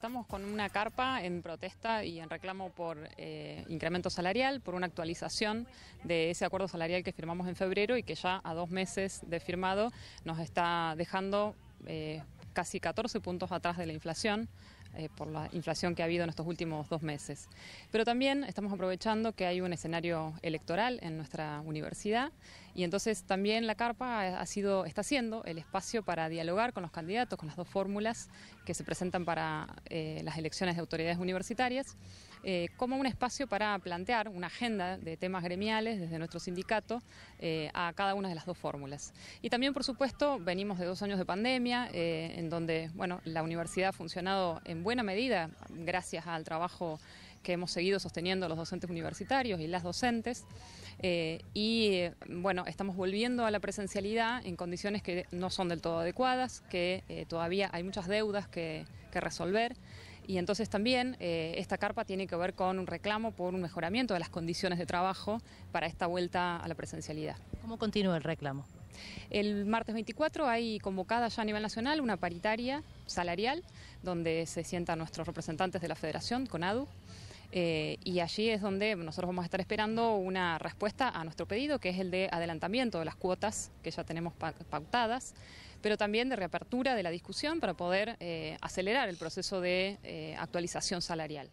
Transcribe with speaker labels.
Speaker 1: Estamos con una carpa en protesta y en reclamo por eh, incremento salarial, por una actualización de ese acuerdo salarial que firmamos en febrero y que ya a dos meses de firmado nos está dejando eh, casi 14 puntos atrás de la inflación. Eh, por la inflación que ha habido en estos últimos dos meses. Pero también estamos aprovechando que hay un escenario electoral en nuestra universidad y entonces también la carpa ha sido, está siendo el espacio para dialogar con los candidatos, con las dos fórmulas que se presentan para eh, las elecciones de autoridades universitarias, eh, como un espacio para plantear una agenda de temas gremiales desde nuestro sindicato eh, a cada una de las dos fórmulas. Y también, por supuesto, venimos de dos años de pandemia, en donde bueno, la universidad ha funcionado en buena medida gracias al trabajo que hemos seguido sosteniendo los docentes universitarios y las docentes. Eh, y eh, bueno, estamos volviendo a la presencialidad en condiciones que no son del todo adecuadas, que eh, todavía hay muchas deudas que, resolver. Y entonces también esta carpa tiene que ver con un reclamo por un mejoramiento de las condiciones de trabajo para esta vuelta a la presencialidad. ¿Cómo continúa el reclamo? El martes 24 hay convocada ya a nivel nacional una paritaria salarial donde se sientan nuestros representantes de la federación, CONADU. Eh, y allí es donde nosotros vamos a estar esperando una respuesta a nuestro pedido, que es el de adelantamiento de las cuotas que ya tenemos pautadas, pero también de reapertura de la discusión para poder eh, acelerar el proceso de eh, actualización salarial.